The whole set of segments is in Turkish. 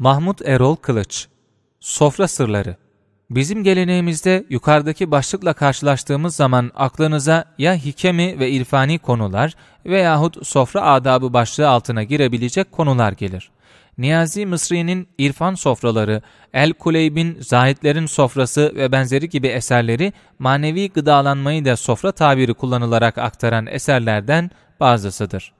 Mahmut Erol Kılıç Sofra Sırları Bizim geleneğimizde yukarıdaki başlıkla karşılaştığımız zaman aklınıza ya hikemi ve irfani konular veyahut sofra adabı başlığı altına girebilecek konular gelir. Niyazi Mısri'nin İrfan Sofraları, El Kuleyb'in Zahitlerin Sofrası ve benzeri gibi eserleri manevi gıdalanmayı da sofra tabiri kullanılarak aktaran eserlerden bazısıdır.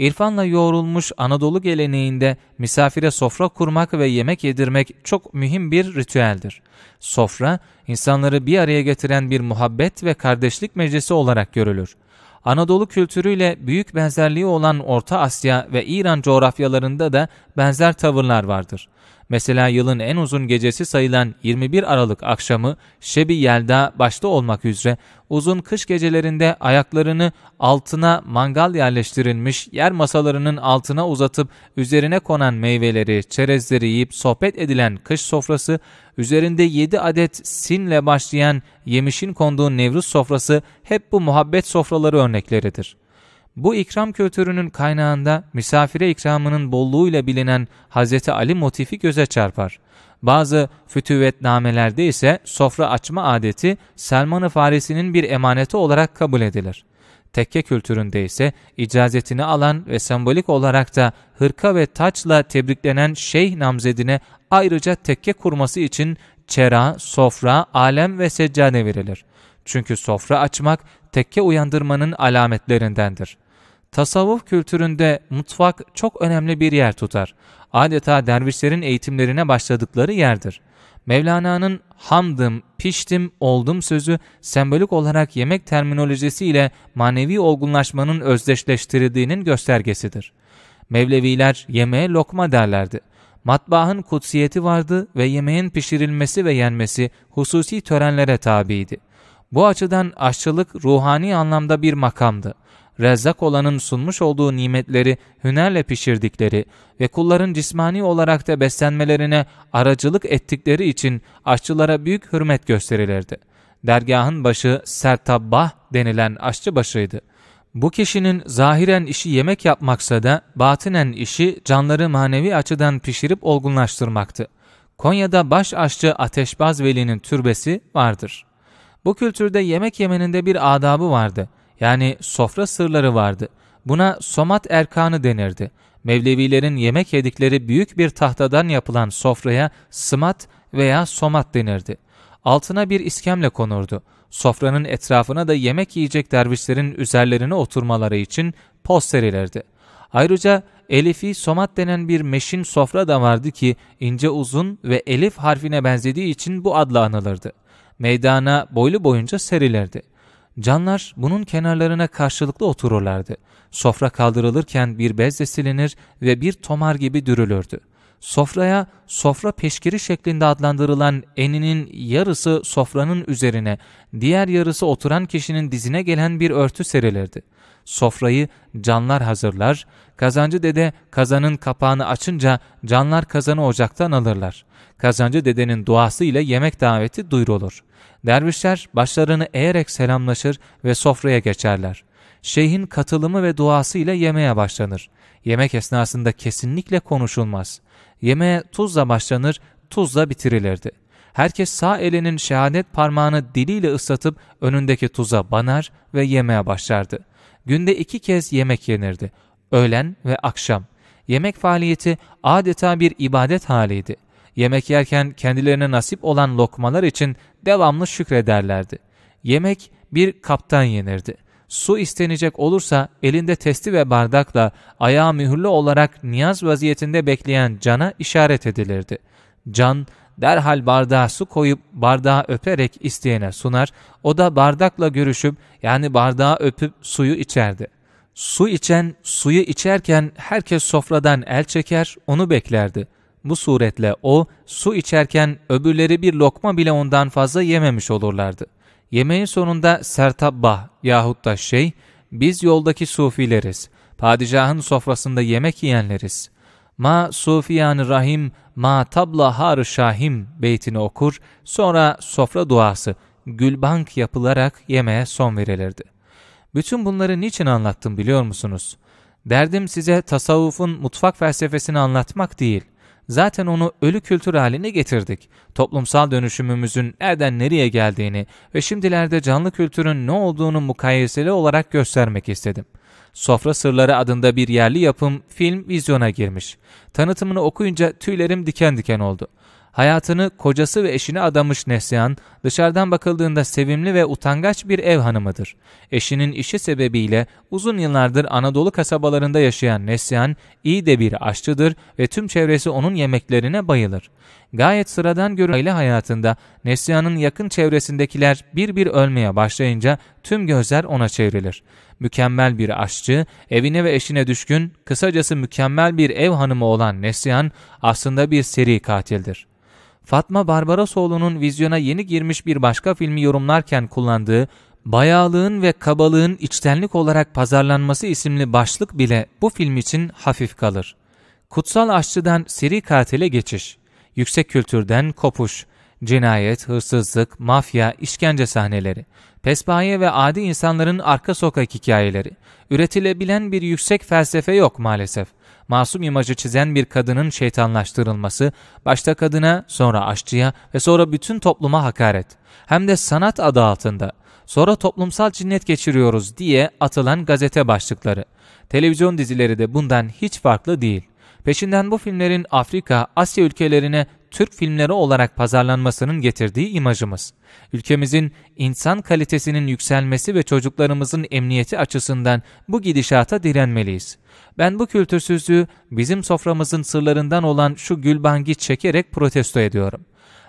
İrfanla yoğrulmuş Anadolu geleneğinde misafire sofra kurmak ve yemek yedirmek çok mühim bir ritüeldir. Sofra, insanları bir araya getiren bir muhabbet ve kardeşlik meclisi olarak görülür. Anadolu kültürüyle büyük benzerliği olan Orta Asya ve İran coğrafyalarında da benzer tavırlar vardır. Mesela yılın en uzun gecesi sayılan 21 Aralık akşamı Şebi Yelda başta olmak üzere uzun kış gecelerinde ayaklarını altına mangal yerleştirilmiş yer masalarının altına uzatıp üzerine konan meyveleri, çerezleri yiyip sohbet edilen kış sofrası, üzerinde 7 adet sinle başlayan yemişin konduğu Nevruz sofrası hep bu muhabbet sofraları örnekleridir.'' Bu ikram kültürünün kaynağında misafire ikramının bolluğuyla bilinen Hazreti Ali motifi göze çarpar. Bazı fütüvetnamelerde ise sofra açma adeti Selman-ı Farisi'nin bir emaneti olarak kabul edilir. Tekke kültüründe ise icazetini alan ve sembolik olarak da hırka ve taçla tebriklenen şeyh namzedine ayrıca tekke kurması için çera, sofra, alem ve seccade verilir. Çünkü sofra açmak tekke uyandırmanın alametlerindendir. Tasavvuf kültüründe mutfak çok önemli bir yer tutar. Adeta dervişlerin eğitimlerine başladıkları yerdir. Mevlana'nın hamdım, piştim, oldum sözü sembolik olarak yemek terminolojisiyle manevi olgunlaşmanın özdeşleştirildiğinin göstergesidir. Mevleviler yemeğe lokma derlerdi. Matbaahın kutsiyeti vardı ve yemeğin pişirilmesi ve yenmesi hususi törenlere tabiydi. Bu açıdan aşçılık ruhani anlamda bir makamdı. Rezzak olanın sunmuş olduğu nimetleri hünerle pişirdikleri ve kulların cismani olarak da beslenmelerine aracılık ettikleri için aşçılara büyük hürmet gösterilirdi. Dergahın başı Sertabbah denilen aşçı başıydı. Bu kişinin zahiren işi yemek yapmaksa da batinen işi canları manevi açıdan pişirip olgunlaştırmaktı. Konya'da baş aşçı Ateşbaz Veli'nin türbesi vardır. Bu kültürde yemek yemenin de bir adabı vardı. Yani sofra sırları vardı. Buna somat erkanı denirdi. Mevlevilerin yemek yedikleri büyük bir tahtadan yapılan sofraya smat veya somat denirdi. Altına bir iskemle konurdu. Sofranın etrafına da yemek yiyecek dervişlerin üzerlerine oturmaları için poz serilirdi. Ayrıca Elifi somat denen bir meşin sofra da vardı ki ince uzun ve elif harfine benzediği için bu adla anılırdı meydana boylu boyunca serilirdi. Canlar bunun kenarlarına karşılıklı otururlardı. Sofra kaldırılırken bir bezle silinir ve bir tomar gibi dürülürdü. Sofraya sofra peşkiri şeklinde adlandırılan eninin yarısı sofranın üzerine, diğer yarısı oturan kişinin dizine gelen bir örtü serilirdi sofrayı canlar hazırlar, kazancı dede kazanın kapağını açınca canlar kazanı ocaktan alırlar. Kazancı dedenin duası ile yemek daveti duyurulur. Dervişler başlarını eğerek selamlaşır ve sofraya geçerler. Şeyhin katılımı ve duası ile yemeğe başlanır. Yemek esnasında kesinlikle konuşulmaz. Yemeğe tuzla başlanır, tuzla bitirilirdi.'' herkes sağ elinin şehadet parmağını diliyle ıslatıp önündeki tuza banar ve yemeye başlardı. Günde iki kez yemek yenirdi. Öğlen ve akşam. Yemek faaliyeti adeta bir ibadet haliydi. Yemek yerken kendilerine nasip olan lokmalar için devamlı şükrederlerdi. Yemek bir kaptan yenirdi. Su istenecek olursa elinde testi ve bardakla ayağı mühürlü olarak niyaz vaziyetinde bekleyen cana işaret edilirdi. Can derhal bardağa su koyup bardağı öperek isteyene sunar. O da bardakla görüşüp yani bardağı öpüp suyu içerdi. Su içen suyu içerken herkes sofradan el çeker onu beklerdi. Bu suretle o su içerken öbürleri bir lokma bile ondan fazla yememiş olurlardı. Yemeğin sonunda sertabbah yahut da şey biz yoldaki sufileriz. Padişahın sofrasında yemek yiyenleriz. Ma sufiyan rahim Ma tabla har şahim beytini okur, sonra sofra duası, gülbank yapılarak yemeğe son verilirdi. Bütün bunları niçin anlattım biliyor musunuz? Derdim size tasavvufun mutfak felsefesini anlatmak değil. Zaten onu ölü kültür haline getirdik. Toplumsal dönüşümümüzün nereden nereye geldiğini ve şimdilerde canlı kültürün ne olduğunu mukayeseli olarak göstermek istedim.'' Sofra Sırları adında bir yerli yapım film vizyona girmiş. Tanıtımını okuyunca tüylerim diken diken oldu. Hayatını kocası ve eşine adamış Neslihan, dışarıdan bakıldığında sevimli ve utangaç bir ev hanımıdır. Eşinin işi sebebiyle uzun yıllardır Anadolu kasabalarında yaşayan Neslihan, iyi de bir aşçıdır ve tüm çevresi onun yemeklerine bayılır gayet sıradan görünen aile hayatında Neslihan'ın yakın çevresindekiler bir bir ölmeye başlayınca tüm gözler ona çevrilir. Mükemmel bir aşçı, evine ve eşine düşkün, kısacası mükemmel bir ev hanımı olan Neslihan aslında bir seri katildir. Fatma Barbarosoğlu'nun vizyona yeni girmiş bir başka filmi yorumlarken kullandığı Bayağılığın ve kabalığın içtenlik olarak pazarlanması isimli başlık bile bu film için hafif kalır. Kutsal aşçıdan seri katile geçiş yüksek kültürden kopuş, cinayet, hırsızlık, mafya, işkence sahneleri, pespaye ve adi insanların arka sokak hikayeleri, üretilebilen bir yüksek felsefe yok maalesef. Masum imajı çizen bir kadının şeytanlaştırılması, başta kadına, sonra aşçıya ve sonra bütün topluma hakaret. Hem de sanat adı altında. Sonra toplumsal cinnet geçiriyoruz diye atılan gazete başlıkları. Televizyon dizileri de bundan hiç farklı değil. Peşinden bu filmlerin Afrika, Asya ülkelerine Türk filmleri olarak pazarlanmasının getirdiği imajımız. Ülkemizin insan kalitesinin yükselmesi ve çocuklarımızın emniyeti açısından bu gidişata direnmeliyiz. Ben bu kültürsüzlüğü bizim soframızın sırlarından olan şu gülbangi çekerek protesto ediyorum.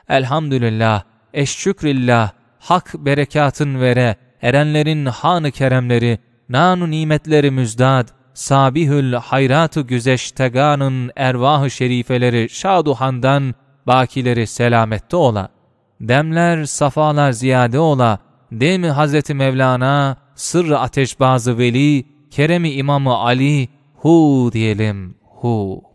Elhamdülillah, eşşükrillah, hak berekatın vere, erenlerin hanı keremleri, nanu nimetleri müzdad, Sabihül Hayrat-ı Güzeştegan'ın ervah şerifeleri şaduhandan bakileri selamette ola. Demler safalar ziyade ola. Dem-i Hazreti Mevlana, sırrı ateşbazı veli, keremi imamı Ali, hu diyelim, hu.